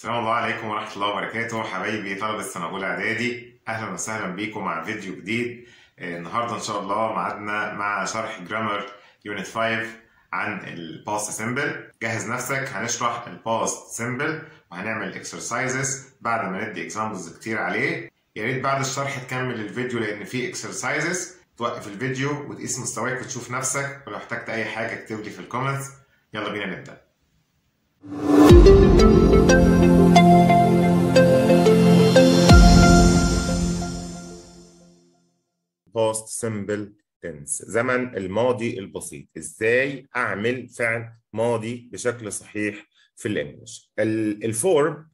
السلام الله عليكم ورحمة الله وبركاته حبايبي طلبة السنه أولى إعدادي أهلا وسهلا بيكم مع فيديو جديد آه، النهاردة إن شاء الله معادنا مع شرح جرامر يونت 5 عن الباست سيمبل جهز نفسك هنشرح الباست سيمبل وهنعمل اكسرسايزز بعد ما ندي اكزامبلز كتير عليه يا ريت بعد الشرح تكمل الفيديو لأن فيه اكسرسايزز توقف الفيديو وتقيس مستواك وتشوف نفسك ولو احتجت أي حاجة اكتب لي في الكومنتس يلا بينا نبدأ past simple tense زمن الماضي البسيط ازاي اعمل فعل ماضي بشكل صحيح في الانجليش الفورم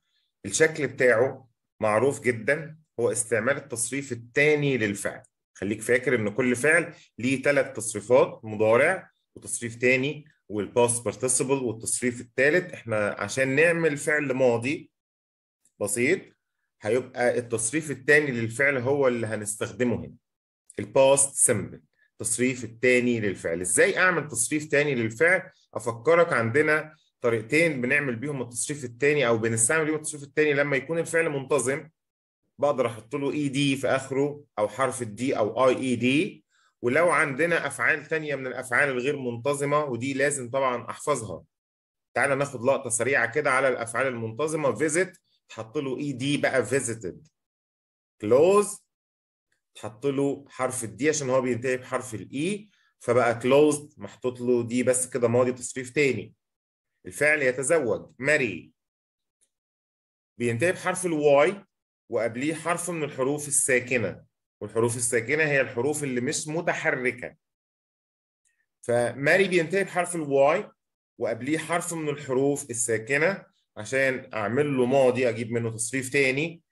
الشكل بتاعه معروف جدا هو استعمال التصريف الثاني للفعل خليك فاكر ان كل فعل ليه ثلاث تصريفات مضارع وتصريف ثاني والباست بارتيسيبل والتصريف الثالث احنا عشان نعمل فعل ماضي بسيط هيبقى التصريف الثاني للفعل هو اللي هنستخدمه هنا الباست سمبل التصريف الثاني للفعل ازاي اعمل تصريف ثاني للفعل افكرك عندنا طريقتين بنعمل بيهم التصريف الثاني او بنستعمل بيهم التصريف الثاني لما يكون الفعل منتظم بقدر احط له اي e دي في اخره او حرف الدي او اي اي دي ولو عندنا افعال تانية من الافعال الغير منتظمه ودي لازم طبعا احفظها تعالى ناخد لقطه سريعه كده على الافعال المنتظمه فيزيت تحط له اي e دي بقى فيزيتد كلوز تحط له حرف الدي عشان هو بينتهي بحرف الاي e. فبقى كلوزد محطوط له دي بس كده ماضي تصريف تاني الفعل يتزوج ماري بينتهي بحرف الواي وقبليه حرف من الحروف الساكنه والحروف الساكنه هي الحروف اللي مش متحركه فماري بينتهي بحرف الواي وقبليه حرف من الحروف الساكنه عشان اعمل له ماضي اجيب منه تصريف تاني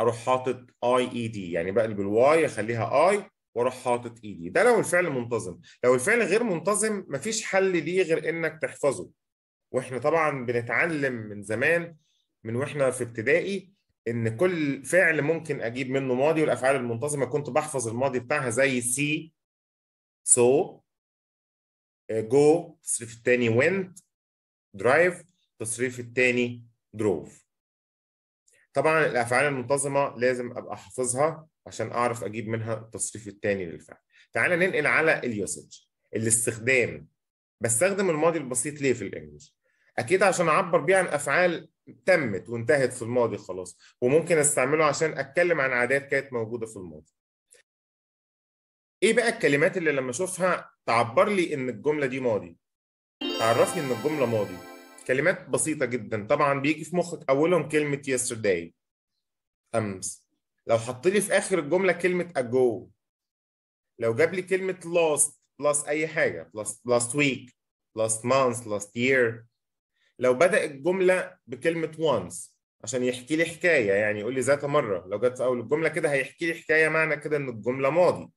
اروح حاطط اي اي دي يعني بقلب الواي اخليها اي واروح حاطط اي e دي ده لو الفعل منتظم لو الفعل غير منتظم مفيش حل ليه غير انك تحفظه واحنا طبعا بنتعلم من زمان من واحنا في ابتدائي ان كل فعل ممكن اجيب منه ماضي والافعال المنتظمه كنت بحفظ الماضي بتاعها زي سي سو جو uh, التصريف الثاني went درايف التصريف الثاني دروف طبعا الافعال المنتظمه لازم ابقى حافظها عشان اعرف اجيب منها التصريف الثاني للفعل تعالى ننقل على اليوسج الاستخدام بستخدم الماضي البسيط ليه في الانجليش اكيد عشان اعبر بيه عن افعال تمت وانتهت في الماضي خلاص وممكن استعمله عشان اتكلم عن عادات كانت موجوده في الماضي ايه بقى الكلمات اللي لما اشوفها تعبر لي ان الجمله دي ماضي تعرفني ان الجمله ماضي كلمات بسيطه جدا طبعا بيجي في مخك اولهم كلمه yesterday امس لو حط لي في اخر الجمله كلمه ago لو جاب لي كلمه last بلس اي حاجه plus last week last month last year لو بدأ الجملة بكلمة once عشان يحكي لي حكاية يعني يقول لي ذات مرة لو جت في أول الجملة كده هيحكي لي حكاية معنى كده إن الجملة ماضي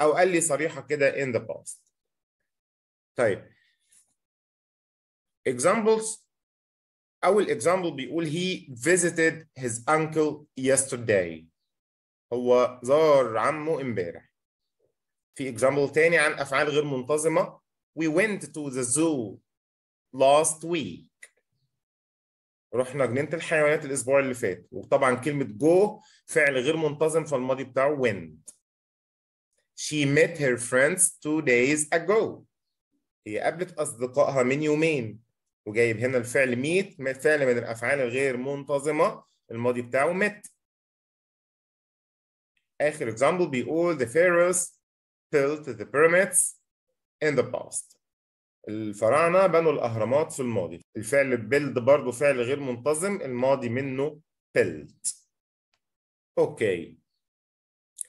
أو قال لي صريحة كده in the past طيب examples أول example بيقول he visited his uncle yesterday هو زار عمه امبارح في example تاني عن أفعال غير منتظمة we went to the zoo last week رحنا جنينة الحيوانات الأسبوع اللي فات وطبعا كلمة go فعل غير منتظم فالماضي بتاعه went She met her friends two days ago هي قابلت أصدقائها من يومين وجايب هنا الفعل meet فعل من الأفعال الغير منتظمة الماضي بتاعه met آخر example بيقول the Pharaohs built the pyramids in the past الفراعنه بنوا الاهرامات في الماضي الفعل بيلد برضه فعل غير منتظم الماضي منه بيلد اوكي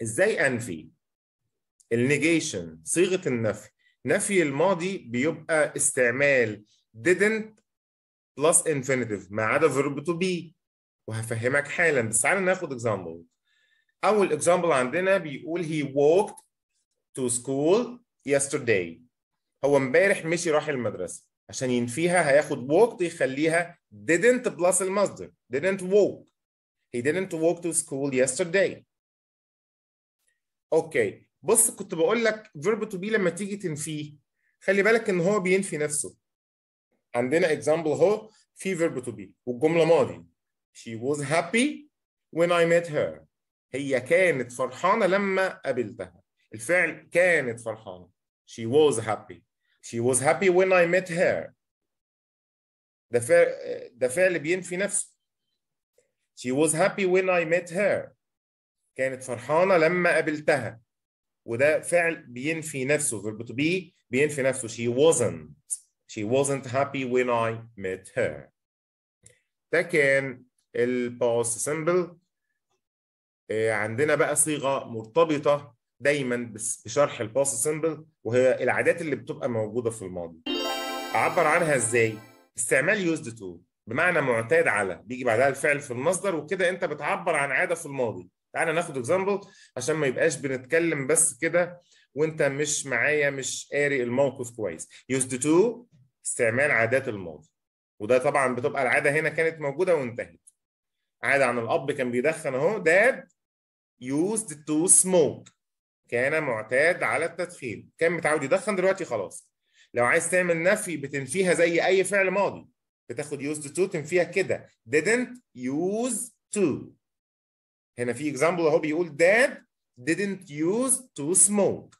ازاي انفي النيجيشن صيغه النفي نفي الماضي بيبقى استعمال didn't plus infinitive ما عدا verb to be وهفهمك حالا بس تعالى ناخد example اول example عندنا بيقول he walked to school yesterday هو امبارح مشي راح المدرسه عشان ينفيها هياخد walked يخليها didn't بلس المصدر didn't walk he didn't walk to school yesterday اوكي بص كنت بقول لك verb to be لما تيجي تنفيه خلي بالك ان هو بينفي نفسه عندنا example اهو في verb to be والجمله ماضي she was happy when I met her هي كانت فرحانه لما قابلتها الفعل كانت فرحانه she was happy She was happy when I met her. ده فعل ده فعل بينفي نفسه. She was happy when I met her. كانت فرحانة لما قابلتها. وده فعل بينفي نفسه verb to be بينفي نفسه. She wasn't. She wasn't happy when I met her. ده كان past سيمبل. آه، عندنا بقى صيغة مرتبطة دايما بشرح الباست سيمبل وهي العادات اللي بتبقى موجوده في الماضي اعبر عنها ازاي استعمال يوزد تو بمعنى معتاد على بيجي بعدها الفعل في المصدر وكده انت بتعبر عن عاده في الماضي تعالى ناخد اكزامبل عشان ما يبقاش بنتكلم بس كده وانت مش معايا مش قاري الموقف كويس يوزد تو استعمال عادات الماضي وده طبعا بتبقى العاده هنا كانت موجوده وانتهت عاده عن الاب كان بيدخن اهو داد يوزد تو سموك كان معتاد على التدخين كان متعود يدخن دلوقتي خلاص لو عايز تعمل نفي بتنفيها زي اي فعل ماضي بتاخد used to تنفيها كده didn't use to هنا في example اهو بيقول dad didn't use to smoke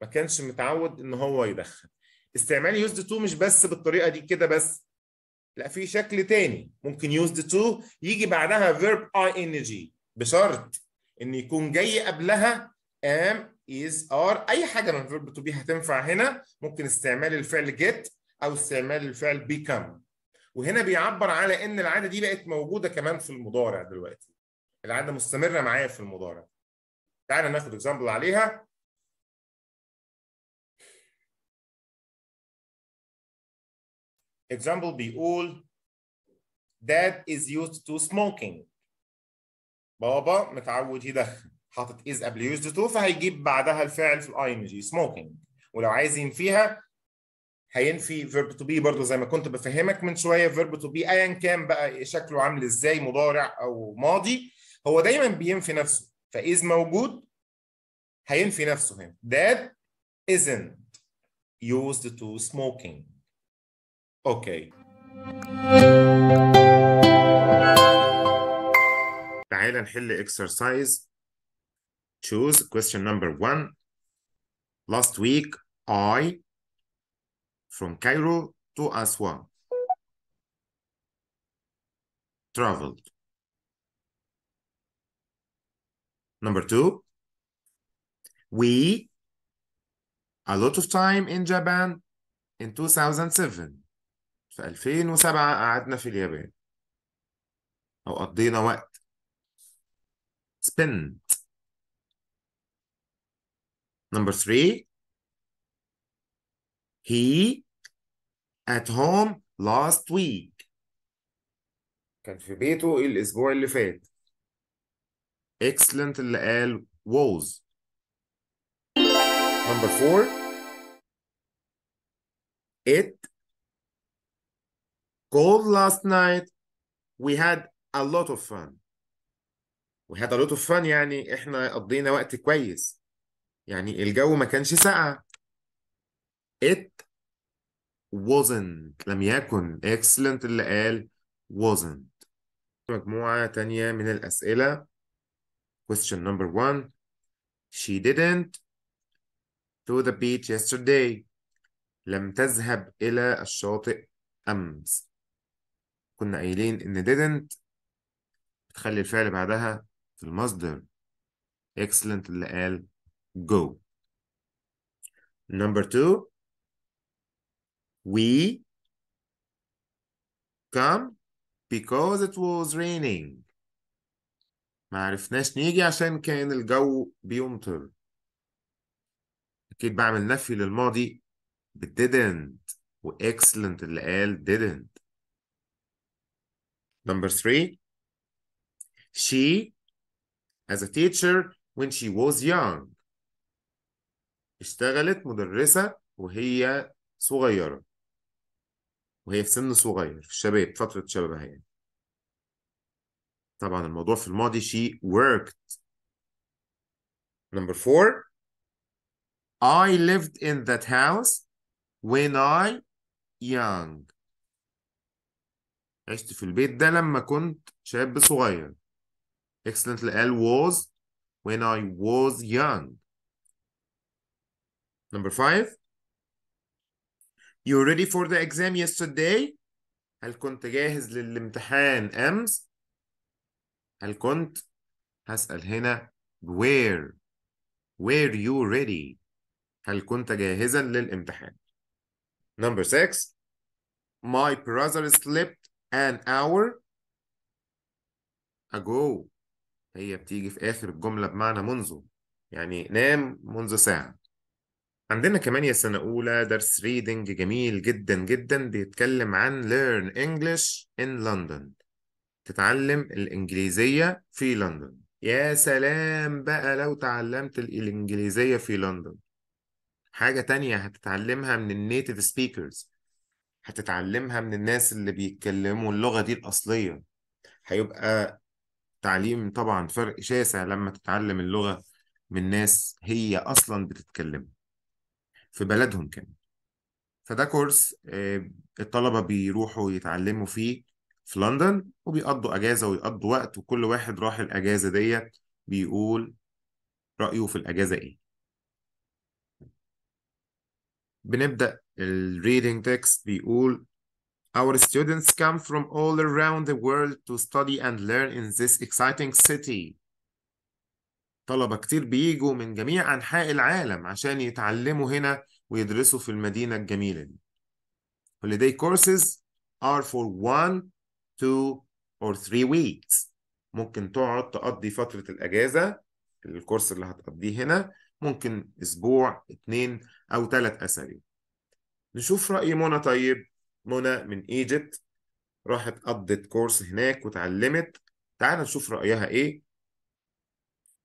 ما كانش متعود ان هو يدخن استعمال used to مش بس بالطريقه دي كده بس لا في شكل تاني ممكن used to يجي بعدها verb ing بشرط ان يكون جاي قبلها am is are اي حاجه من الفيرب تو بي هتنفع هنا ممكن استعمال الفعل get او استعمال الفعل become وهنا بيعبر على ان العاده دي بقت موجوده كمان في المضارع دلوقتي العاده مستمره معايا في المضارع تعالى ناخد اكزامبل عليها example بيقول dad is used to smoking بابا متعود يدخن حاطط is قبل used تو فهيجيب بعدها الفعل في الاي ان جي سموكينج ولو عايز ينفيها هينفي فيرب تو بي برضه زي ما كنت بفهمك من شويه فيرب تو بي ايا كان بقى شكله عامل ازاي مضارع او ماضي هو دايما بينفي نفسه فاذ موجود هينفي نفسه هنا that isn't used to smoking اوكي okay. تعالى نحل اكسرسايز choose question number one. Last week, I from Cairo to Aswan traveled. Number two, we a lot of time in Japan in 2007 في 2007 قعدنا في اليابان أو قضينا وقت spent Number three, he at home last week. كان في بيته الأسبوع اللي فات. Excellent اللي قال was. Number four, it cold last night. We had a lot of fun. We had a lot of fun يعني إحنا قضينا وقت كويس. يعني الجو ما كانش ساقع it wasn't لم يكن excellent اللي قال wasn't مجموعة تانية من الأسئلة question number one she didn't to the beach yesterday لم تذهب إلى الشاطئ أمس كنا قايلين إن didn't بتخلي الفعل بعدها في المصدر excellent اللي قال go. Number two, we come because it was raining. ما عرفناش نيجي عشان كان الجو بيمطر. أكيد بعمل نفي للماضي ب didn't و excellent اللي قال didn't. Number three, she as a teacher when she was young. اشتغلت مدرسة وهي صغيرة وهي في سن صغير في الشباب فترة شبابها يعني طبعا الموضوع في الماضي she worked number four I lived in that house when I young عشت في البيت ده لما كنت شاب صغير excellent قال was when I was young Number five. You ready for the exam yesterday? هل كنت جاهز للامتحان أمس؟ هل كنت؟ هسأل هنا where were you ready؟ هل كنت جاهزا للامتحان؟ Number six. My brother slept an hour ago. هي بتيجي في آخر الجملة بمعنى منذ يعني نام منذ ساعة. عندنا كمان يا سنة أولى درس ريدنج جميل جدا جدا بيتكلم عن Learn English in London تتعلم الإنجليزية في لندن يا سلام بقى لو تعلمت الإنجليزية في لندن حاجة تانية هتتعلمها من النيتيف سبيكرز هتتعلمها من الناس اللي بيتكلموا اللغة دي الأصلية هيبقى تعليم طبعا فرق شاسع لما تتعلم اللغة من ناس هي أصلا بتتكلمها في بلدهم كمان فده كورس آه، الطلبة بيروحوا يتعلموا فيه في لندن وبيقضوا أجازة ويقضوا وقت وكل واحد راح الأجازة ديت بيقول رأيه في الأجازة إيه بنبدأ الريدنج تكست بيقول Our students come from all around the world to study and learn in this exciting city. طلبة كتير بيجوا من جميع أنحاء العالم عشان يتعلموا هنا ويدرسوا في المدينة الجميلة دي. Holiday courses are for one, two or three weeks. ممكن تقعد تقضي فترة الأجازة الكورس اللي هتقضيه هنا ممكن أسبوع اتنين أو تلات أسابيع. نشوف رأي منى طيب منى من ايجيبت راحت قضت كورس هناك وتعلمت تعال نشوف رأيها إيه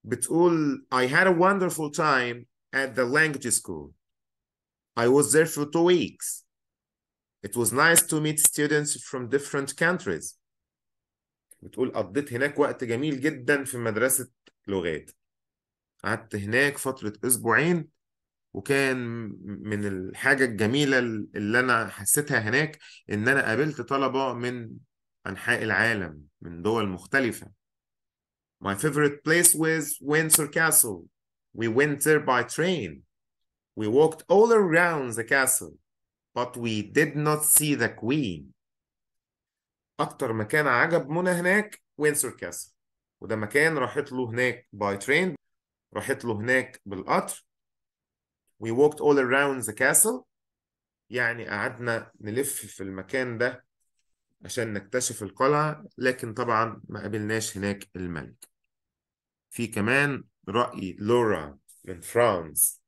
بتقول I had a wonderful time at the language school. I was there for two weeks. It was nice to meet students from different countries. بتقول قضيت هناك وقت جميل جدا في مدرسة لغات. قعدت هناك فترة أسبوعين وكان من الحاجة الجميلة اللي أنا حسيتها هناك إن أنا قابلت طلبة من أنحاء العالم من دول مختلفة. My favorite place was Windsor Castle. We went there by train. We walked all around the castle, but we did not see the queen. أكتر مكان عجب منى هناك وينسور كاسل وده مكان راحت له هناك by train راحت له هناك بالقطر We walked all around the castle يعني قعدنا نلف في المكان ده عشان نكتشف القلعة لكن طبعا ما قابلناش هناك الملك في كمان رأي لورا من فرانس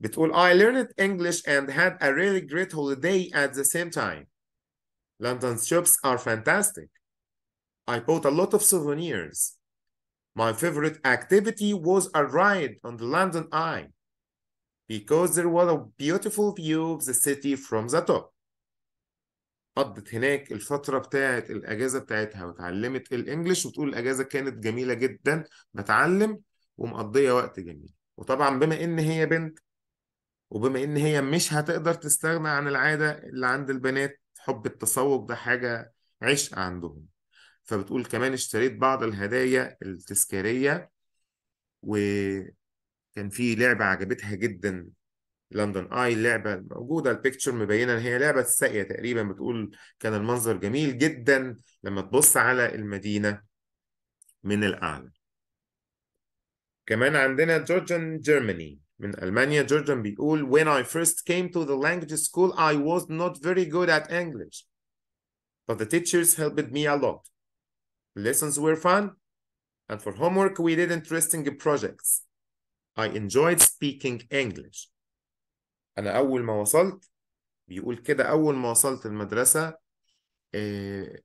بتقول I learned English and had a really great holiday at the same time. London's shops are fantastic. I bought a lot of souvenirs. My favorite activity was a ride on the London Eye because there was a beautiful view of the city from the top. قضت هناك الفترة بتاعة الأجازة بتاعتها وتعلمت الإنجليش وتقول الأجازة كانت جميلة جدا بتعلم ومقضية وقت جميل وطبعا بما إن هي بنت وبما إن هي مش هتقدر تستغنى عن العادة اللي عند البنات حب التسوق ده حاجة عشق عندهم فبتقول كمان اشتريت بعض الهدايا التذكارية وكان في لعبة عجبتها جدا لندن اي اللعبه موجوده البيكتشر مبينه ان هي لعبه ساقيه تقريبا بتقول كان المنظر جميل جدا لما تبص على المدينه من الاعلى كمان عندنا جورجن جيرماني من المانيا جورجن بيقول when I first came to the language school I was not very good at English but the teachers helped me a lot lessons were fun and for homework we did interesting projects I enjoyed speaking English انا اول ما وصلت بيقول كده اول ما وصلت المدرسه آه،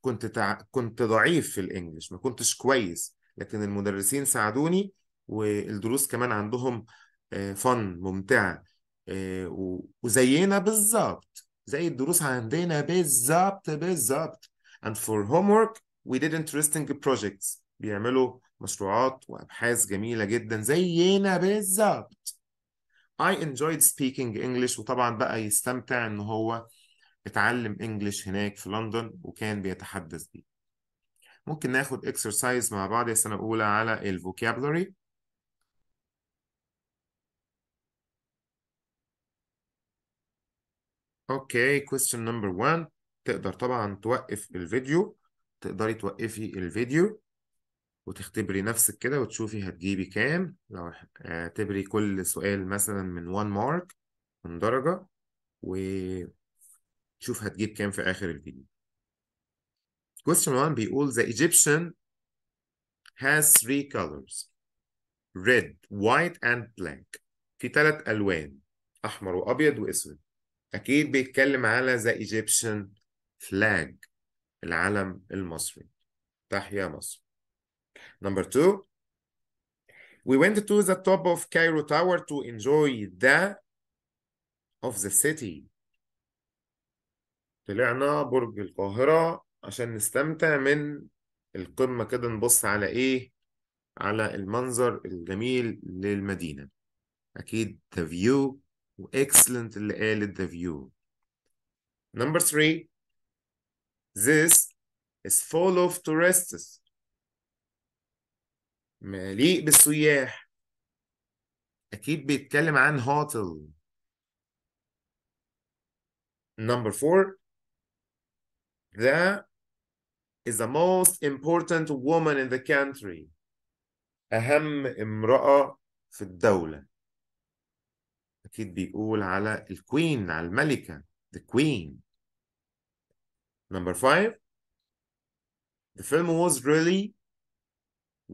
كنت تع... كنت ضعيف في الانجليش ما كنتش كويس لكن المدرسين ساعدوني والدروس كمان عندهم فن آه، ممتعه آه، وزينا بالظبط زي الدروس عندنا بالظبط بالظبط and for homework we did interesting projects بيعملوا مشروعات وابحاث جميله جدا زينا بالظبط I enjoyed speaking English وطبعا بقى يستمتع ان هو اتعلم English هناك في لندن وكان بيتحدث بيه ممكن ناخد exercise مع بعض يا سنة أولى على ال vocabulary اوكي question number one تقدر طبعا توقف الفيديو تقدري توقفي الفيديو وتختبري نفسك كده وتشوفي هتجيبي كام لو اعتبري كل سؤال مثلا من 1 مارك من درجة وتشوف هتجيب كام في آخر الفيديو question 1 بيقول the Egyptian has three colors red white and black في ثلاث ألوان أحمر وأبيض وأسود أكيد بيتكلم على the Egyptian flag العلم المصري تحيا مصر Number two, we went to the top of Cairo Tower to enjoy the of the city. طلعنا برج القاهرة عشان نستمتع من القمة كده نبص على إيه؟ على المنظر الجميل للمدينة. أكيد the view وإكسلنت اللي قالت the view. Number three, this is full of tourists. مليء بالسياح أكيد بيتكلم عن هوتل Number four ذا is the most important woman in the country أهم امرأة في الدولة أكيد بيقول على الكوين على الملكة the queen Number five The film was really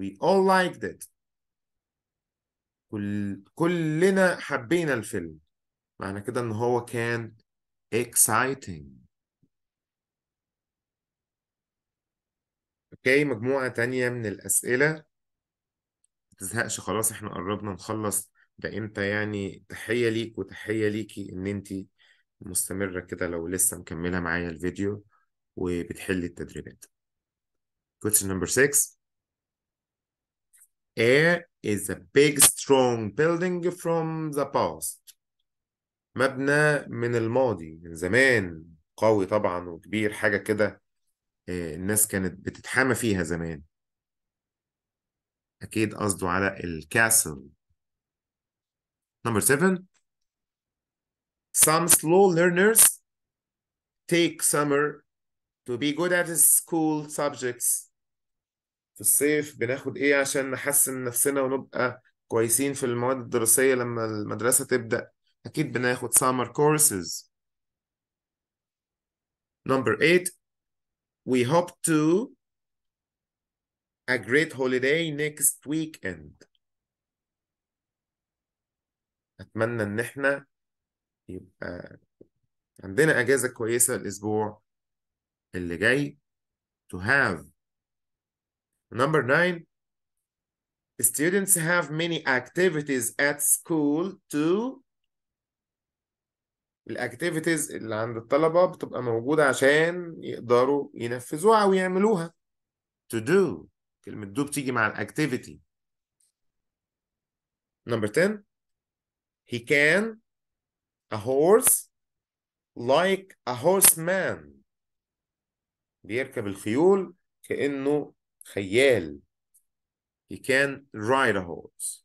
We all liked it. كل... كلنا حبينا الفيلم. معنى كده إن هو كان exciting. اوكي مجموعة تانية من الأسئلة ما تزهقش خلاص احنا قربنا نخلص ده امتى يعني تحية ليك وتحية ليكي ان انت مستمرة كده لو لسه مكملة معايا الفيديو وبتحلي التدريبات. Question number 6 Air is a big strong building from the past. مبنى من الماضي من زمان قوي طبعا وكبير حاجة كده الناس كانت بتتحامى فيها زمان أكيد قصده على الكاسل Number seven Some slow learners take summer to be good at school subjects في الصيف بناخد ايه عشان نحسن نفسنا ونبقى كويسين في المواد الدراسية لما المدرسة تبدأ أكيد بناخد summer courses number eight we hope to a great holiday next weekend أتمنى إن إحنا يبقى عندنا أجازة كويسة الأسبوع اللي جاي to have Number nine, students have many activities at school to الاكتيفيتيز اللي عند الطلبة بتبقى موجودة عشان يقدروا ينفذوها أو يعملوها. To do كلمة do بتيجي مع الاكتيفيتي. Number 10 He can a horse like a horseman بيركب الخيول كأنه خيال he can ride a horse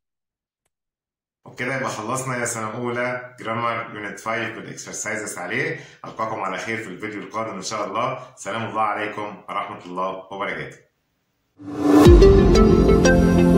وبكده يبقى خلصنا يا سنة أولى جرامر يونت 5 بالإكسرسايزز عليه ألقاكم على خير في الفيديو القادم إن شاء الله سلام الله عليكم ورحمة الله وبركاته